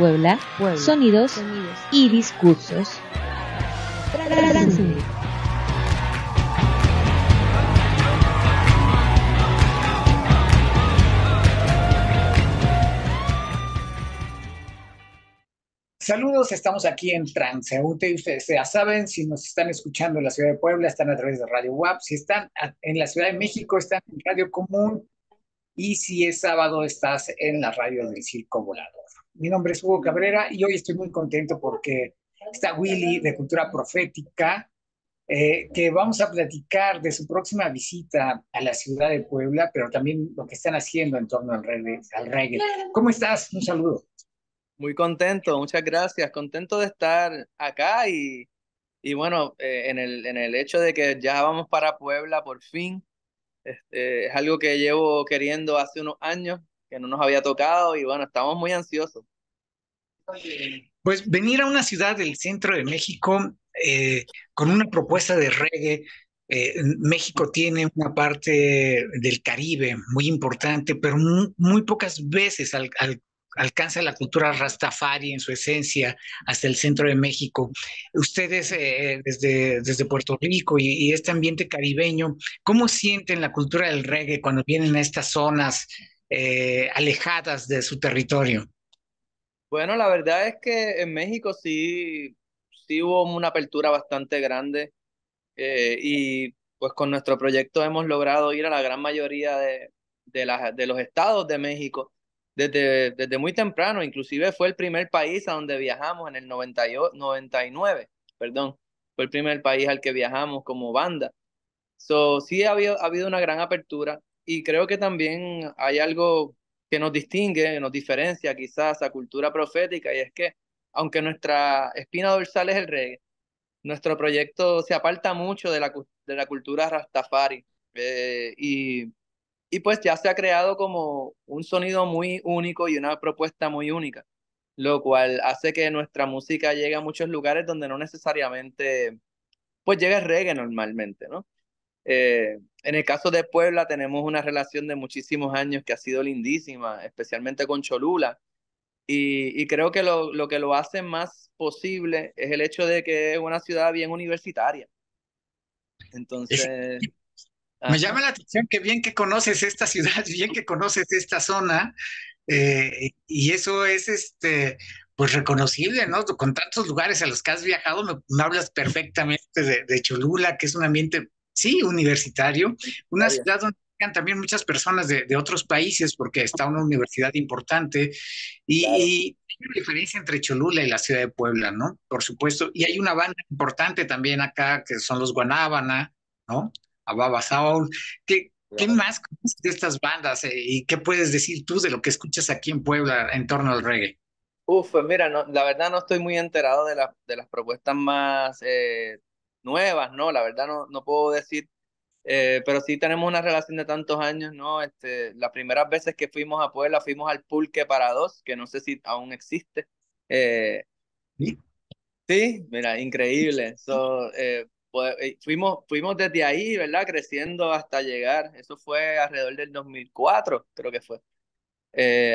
Puebla, sonidos, y discursos. Saludos, estamos aquí en Transeúte y ustedes ya saben, si nos están escuchando en la ciudad de Puebla, están a través de Radio WAP, si están en la Ciudad de México, están en Radio Común y si es sábado, estás en la radio del Circo Volado. Mi nombre es Hugo Cabrera y hoy estoy muy contento porque está Willy de Cultura Profética, eh, que vamos a platicar de su próxima visita a la ciudad de Puebla, pero también lo que están haciendo en torno al reggae. ¿Cómo estás? Un saludo. Muy contento, muchas gracias. Contento de estar acá y, y bueno, eh, en, el, en el hecho de que ya vamos para Puebla por fin, este, es algo que llevo queriendo hace unos años que no nos había tocado y bueno, estamos muy ansiosos. Pues venir a una ciudad del centro de México eh, con una propuesta de reggae, eh, México tiene una parte del Caribe muy importante, pero muy, pocas veces alcanza la cultura rastafari en su esencia hasta el centro de México. Ustedes eh, desde, desde Puerto Rico y, y, este ambiente caribeño, ¿cómo sienten la cultura del reggae cuando vienen a estas zonas eh, alejadas de su territorio? Bueno, la verdad es que en México sí, sí hubo una apertura bastante grande eh, y pues con nuestro proyecto hemos logrado ir a la gran mayoría de, de, de los estados de México desde, desde muy temprano, inclusive fue el primer país a donde viajamos en el 99, perdón, fue el primer país al que viajamos como banda. So, sí ha ha habido una gran apertura y creo que también hay algo que nos distingue, nos diferencia quizás a cultura profética, y es que aunque nuestra espina dorsal es el reggae, nuestro proyecto se aparta mucho de la, de la cultura rastafari. Eh, y, y pues ya se ha creado como un sonido muy único y una propuesta muy única, lo cual hace que nuestra música llegue a muchos lugares donde no necesariamente pues llega el reggae normalmente, ¿no? Eh, en el caso de Puebla tenemos una relación de muchísimos años que ha sido lindísima, especialmente con Cholula. Y, creo que lo, que lo hace más posible es el hecho de que es una ciudad bien universitaria. Entonces... Me llama la atención que bien que conoces esta ciudad, bien que conoces esta zona, eh, y eso es este, pues reconocible, ¿no? Con tantos lugares a los que has viajado, me, hablas perfectamente de, Cholula, que es un ambiente sí, universitario, una ciudad donde llegan también muchas personas de, otros países porque está una universidad importante y, hay una diferencia entre Cholula y la ciudad de Puebla, ¿no? Por supuesto, y hay una banda importante también acá que son los Guanábana, ¿no? Ababa Saul, ¿Qué más conoces de estas bandas eh? y qué puedes decir tú de lo que escuchas aquí en Puebla en torno al reggae? Uf, pues mira, no, la verdad no estoy muy enterado de, la, de las propuestas más eh, nuevas, ¿no? La verdad no, no puedo decir, eh, pero sí tenemos una relación de tantos años, ¿no? Este, las primeras veces que fuimos a Puebla fuimos al Pulque para dos, que no sé si aún existe. Eh, ¿Sí? sí, mira, increíble. So, eh, pues, fuimos, fuimos desde ahí, ¿verdad? Creciendo hasta llegar, eso fue alrededor del 2004, creo que fue,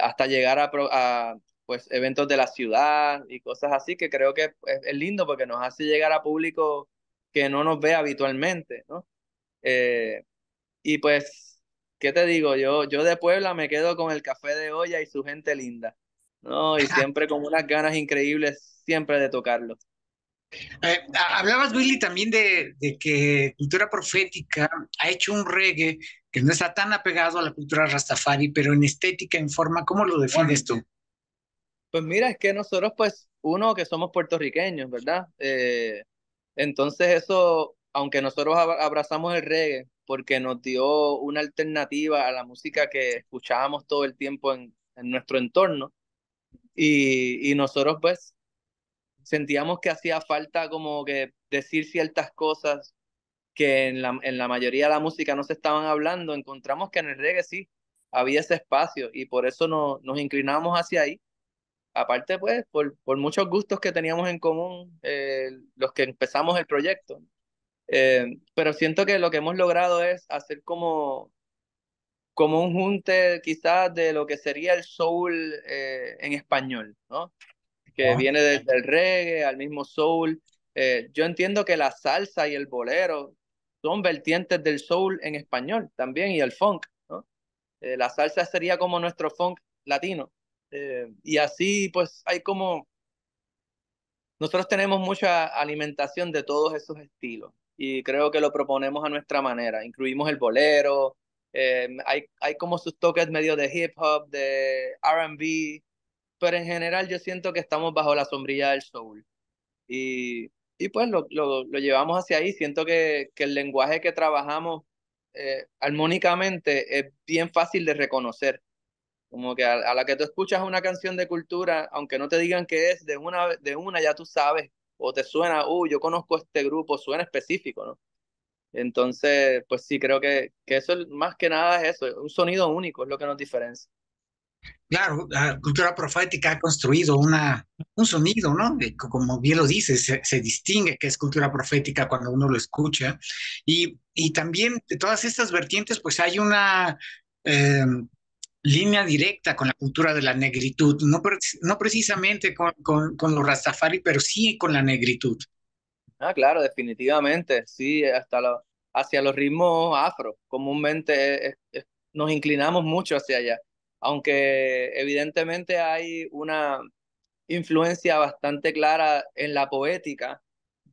hasta llegar a, a pues eventos de la ciudad y cosas así que creo que es, lindo porque nos hace llegar a público que no nos ve habitualmente, ¿no? Eh, y pues, ¿qué te digo? Yo, yo de Puebla me quedo con el café de olla y su gente linda, ¿no? Y siempre con unas ganas increíbles, siempre de tocarlo. Eh, hablabas, Willy, también de, de, que Cultura Profética ha hecho un reggae que no está tan apegado a la cultura rastafari, pero en estética, en forma, ¿cómo lo defines tú? Pues mira, es que nosotros, pues, uno, que somos puertorriqueños, ¿verdad? Eh, entonces eso, aunque nosotros abrazamos el reggae, porque nos dio una alternativa a la música que escuchábamos todo el tiempo en, en nuestro entorno, y, nosotros pues sentíamos que hacía falta como que decir ciertas cosas que en la, en la mayoría de la música no se estaban hablando, encontramos que en el reggae sí había ese espacio y por eso no, nos inclinamos hacia ahí aparte pues por, por, muchos gustos que teníamos en común eh, los que empezamos el proyecto. Eh, pero siento que lo que hemos logrado es hacer como, como un junte quizás de lo que sería el soul eh, en español, ¿no? Que viene desde el reggae al mismo soul. yo entiendo que la salsa y el bolero son vertientes del soul en español también y el funk, ¿no? la salsa sería como nuestro funk latino eh, y así pues hay como... Nosotros tenemos mucha alimentación de todos esos estilos y creo que lo proponemos a nuestra manera. Incluimos el bolero, eh, hay, hay como sus toques medio de hip hop, de RB, pero en general yo siento que estamos bajo la sombrilla del soul. Y, y pues lo, llevamos hacia ahí. Siento que, el lenguaje que trabajamos eh, armónicamente es bien fácil de reconocer. Como que a, la que tú escuchas una canción de cultura, aunque no te digan que es, de una, de una ya tú sabes, o te suena, uy, yo conozco este grupo, suena específico, ¿no? Entonces, pues sí, creo que, que eso más que nada es eso, un sonido único es lo que nos diferencia. Claro, la cultura profética ha construido una, un sonido, ¿no? Eh, como bien lo dices, se, distingue que es cultura profética cuando uno lo escucha. Y, y también de todas estas vertientes, pues hay una em, línea directa con la cultura de la negritud, no, no precisamente con, los rastafari, pero sí con la negritud. Ah, claro, definitivamente, sí, hasta hacia los ritmos afro, comúnmente nos inclinamos mucho hacia allá, aunque evidentemente hay una influencia bastante clara en la poética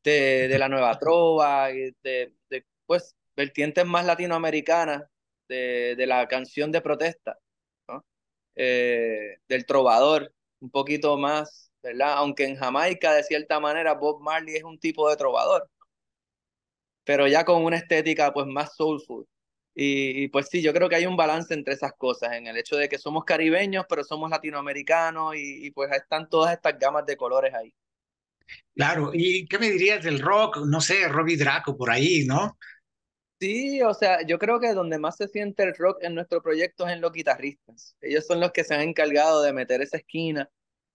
de, de la nueva trova, y de pues vertientes más latinoamericanas de, de, la canción de protesta. Eh, del trovador, un poquito más, ¿verdad? Aunque en Jamaica, de cierta manera, Bob Marley es un tipo de trovador, pero ya con una estética pues más soulful. Y, pues sí, yo creo que hay un balance entre esas cosas, en el hecho de que somos caribeños, pero somos latinoamericanos y, y pues están todas estas gamas de colores ahí. Claro, ¿y qué me dirías del rock? No sé, Robbie Draco por ahí, ¿no? Sí, o sea, yo creo que donde más se siente el rock en nuestro proyecto es en los guitarristas. Ellos son los que se han encargado de meter esa esquina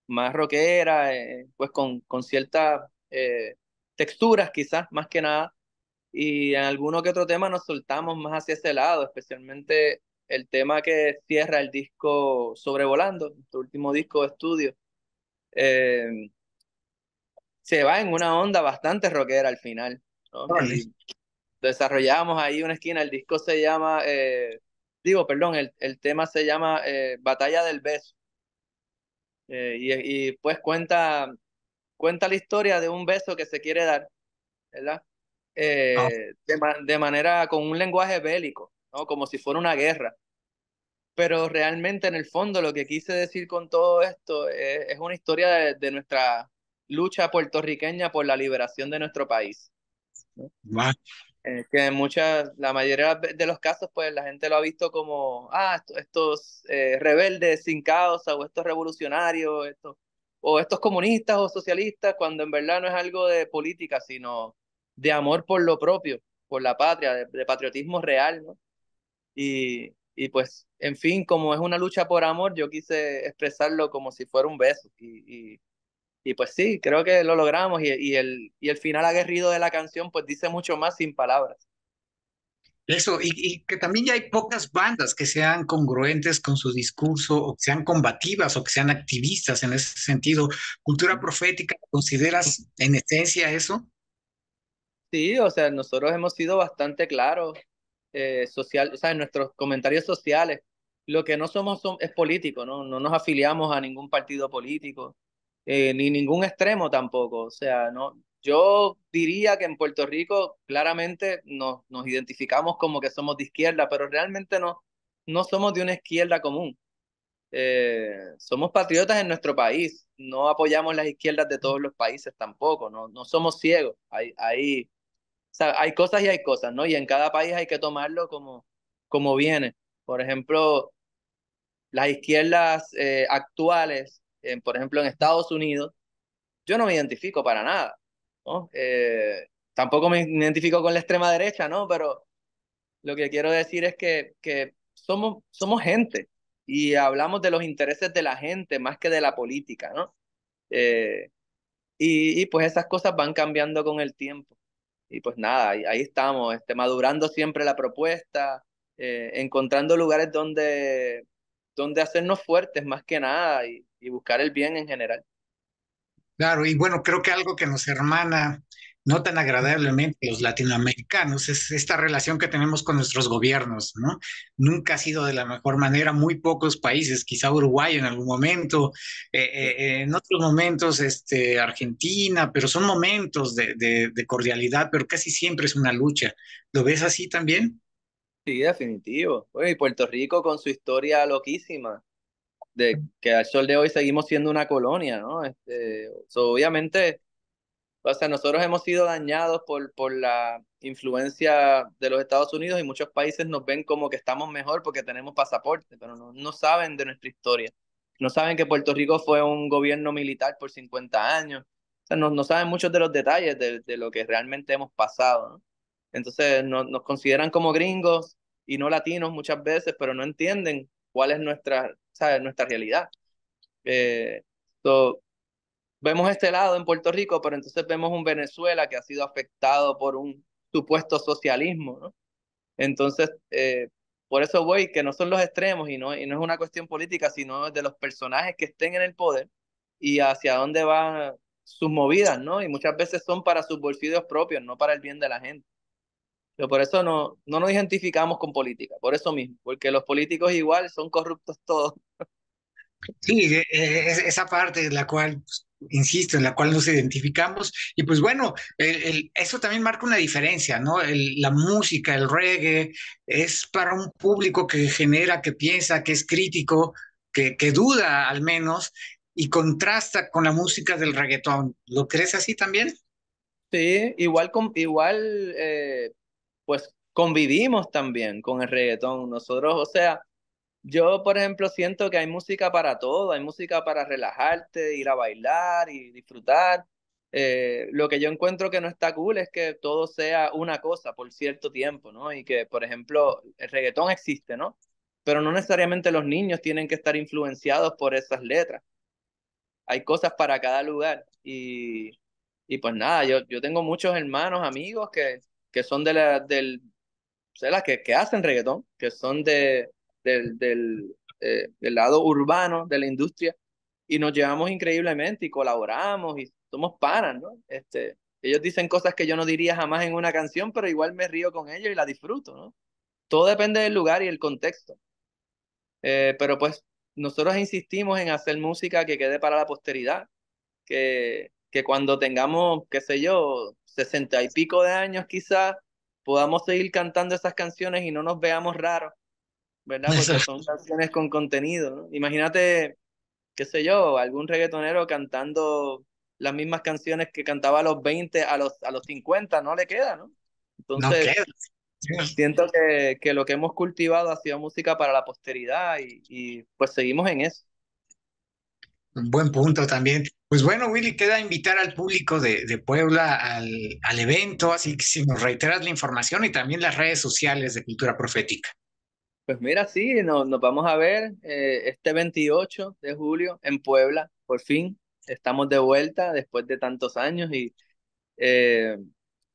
más rockera, eh, pues con, con ciertas eh, texturas quizás, más que nada. Y en alguno que otro tema nos soltamos más hacia ese lado, especialmente el tema que cierra el disco Sobrevolando, nuestro último disco de estudio. Eh, se va en una onda bastante rockera al final desarrollamos ahí una esquina, el disco se llama, eh, digo, perdón, el, el, tema se llama eh, Batalla del Beso. Eh, y, pues cuenta, cuenta la historia de un beso que se quiere dar, ¿verdad? Ah. De, manera, con un lenguaje bélico, ¿no? Como si fuera una guerra. Pero realmente en el fondo lo que quise decir con todo esto es, una historia de, de nuestra lucha puertorriqueña por la liberación de nuestro país. Eh, que en muchas, la mayoría de los casos, pues la gente lo ha visto como, ah, estos, eh, rebeldes sin causa, o estos revolucionarios, estos, o estos comunistas o socialistas, cuando en verdad no es algo de política, sino de amor por lo propio, por la patria, de, patriotismo real, ¿no? Y, y, pues, en fin, como es una lucha por amor, yo quise expresarlo como si fuera un beso, y, y y pues sí, creo que lo logramos y, y, el, y el final aguerrido de la canción pues dice mucho más sin palabras. Eso, y, y, que también ya hay pocas bandas que sean congruentes con su discurso, o que sean combativas, o que sean activistas en ese sentido. ¿Cultura profética, consideras en esencia eso? Sí, o sea, nosotros hemos sido bastante claros eh, social, o sea, en nuestros comentarios sociales. Lo que no somos es político, ¿no? No nos afiliamos a ningún partido político. Eh, ni ningún extremo tampoco. O sea, no, yo diría que en Puerto Rico claramente nos, nos identificamos como que somos de izquierda, pero realmente no, no somos de una izquierda común. Eh, somos patriotas en nuestro país, no apoyamos las izquierdas de todos los países tampoco, no, no somos ciegos. Hay, hay, o sea, hay cosas y hay cosas, ¿no? Y en cada país hay que tomarlo como, como viene. Por ejemplo, las izquierdas eh, actuales por ejemplo, en Estados Unidos, yo no me identifico para nada, ¿no? Eh, tampoco me identifico con la extrema derecha, ¿no? Pero lo que quiero decir es que, que somos, somos gente y hablamos de los intereses de la gente más que de la política, ¿no? Eh, y, y, pues esas cosas van cambiando con el tiempo. Y pues nada, ahí, estamos, este, madurando siempre la propuesta, eh, encontrando lugares donde, donde hacernos fuertes más que nada y, y buscar el bien en general. Claro, y bueno, creo que algo que nos hermana no tan agradablemente los latinoamericanos es esta relación que tenemos con nuestros gobiernos, ¿no? Nunca ha sido de la mejor manera, muy pocos países, quizá Uruguay en algún momento, eh, eh, eh, en otros momentos este, Argentina, pero son momentos de, de, cordialidad, pero casi siempre es una lucha. ¿Lo ves así también? Sí, definitivo. y Puerto Rico con su historia loquísima de que al sol de hoy seguimos siendo una colonia, ¿no? Este, obviamente, o sea, nosotros hemos sido dañados por, por la influencia de los Estados Unidos y muchos países nos ven como que estamos mejor porque tenemos pasaporte, pero no, no saben de nuestra historia. No saben que Puerto Rico fue un gobierno militar por 50 años. O sea, no, no saben muchos de los detalles de, de lo que realmente hemos pasado, ¿no? Entonces no, nos consideran como gringos y no latinos muchas veces, pero no entienden cuál es nuestra, nuestra realidad. Eh, vemos este lado en Puerto Rico, pero entonces vemos un Venezuela que ha sido afectado por un supuesto socialismo. ¿no? Entonces, eh, por eso voy, que no son los extremos y no, y no es una cuestión política, sino de los personajes que estén en el poder y hacia dónde van sus movidas, ¿no? Y muchas veces son para sus bolsillos propios, no para el bien de la gente. Pero por eso no, no nos identificamos con política, por eso mismo, porque los políticos igual son corruptos todos. Sí, e, e, esa parte en la cual, pues, insisto, en la cual nos identificamos. Y pues bueno, el, eso también marca una diferencia, ¿no? El, la música, el reggae, es para un público que genera, que piensa, que es crítico, que, que duda al menos, y contrasta con la música del reggaetón. ¿Lo crees así también? Sí, igual, con, igual eh, pues convivimos también con el reggaetón. Nosotros, o sea, yo, por ejemplo, siento que hay música para todo, hay música para relajarte, ir a bailar y disfrutar. Eh, lo que yo encuentro que no está cool es que todo sea una cosa por cierto tiempo, ¿no? Y que, por ejemplo, el reggaetón existe, ¿no? Pero no necesariamente los niños tienen que estar influenciados por esas letras. Hay cosas para cada lugar. Y, y pues nada, yo, yo tengo muchos hermanos, amigos que que son de la, del, que, que, hacen reggaetón, que son de, del, del, eh, del lado urbano de la industria, y nos llevamos increíblemente y colaboramos y somos panas, ¿no? Este, ellos dicen cosas que yo no diría jamás en una canción, pero igual me río con ellos y la disfruto, ¿no? Todo depende del lugar y el contexto. Eh, pero pues nosotros insistimos en hacer música que quede para la posteridad, que, que cuando tengamos, qué sé yo, sesenta y pico de años quizás, podamos seguir cantando esas canciones y no nos veamos raros, ¿verdad? Porque son canciones con contenido, ¿no? Imagínate, qué sé yo, algún reggaetonero cantando las mismas canciones que cantaba a los 20, a los, a los 50, no le queda, ¿no? Entonces, Siento que, que, lo que hemos cultivado ha sido música para la posteridad y, y, pues seguimos en eso. Un Buen punto también. Pues bueno, Willy, queda invitar al público de, Puebla al, al, evento, así que si nos reiteras la información y también las redes sociales de Cultura Profética. Pues mira, sí, no, nos vamos a ver eh, este 28 de julio en Puebla, por fin. Estamos de vuelta después de tantos años y eh,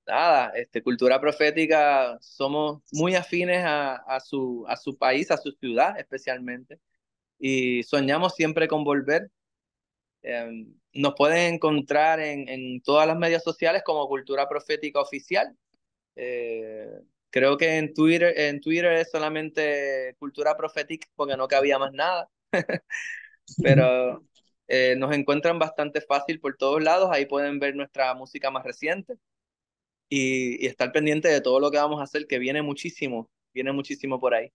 nada, este, Cultura Profética somos muy afines a, a, su, a su país, a su ciudad especialmente, y soñamos siempre con volver. Em, nos pueden encontrar en, todas las medias sociales como Cultura Profética Oficial. Eh, creo que en Twitter, en Twitter es solamente Cultura Profética porque no cabía más nada. Pero eh, nos encuentran bastante fácil por todos lados. Ahí pueden ver nuestra música más reciente y, estar pendiente de todo lo que vamos a hacer, que viene muchísimo, viene muchísimo por ahí.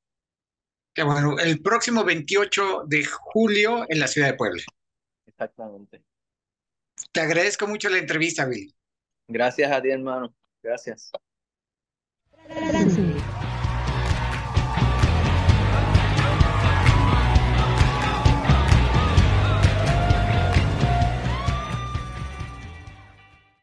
bueno, el próximo 28 de julio en la ciudad de Puebla. Exactamente. Te agradezco mucho la entrevista, Will. Gracias a ti, hermano. Gracias.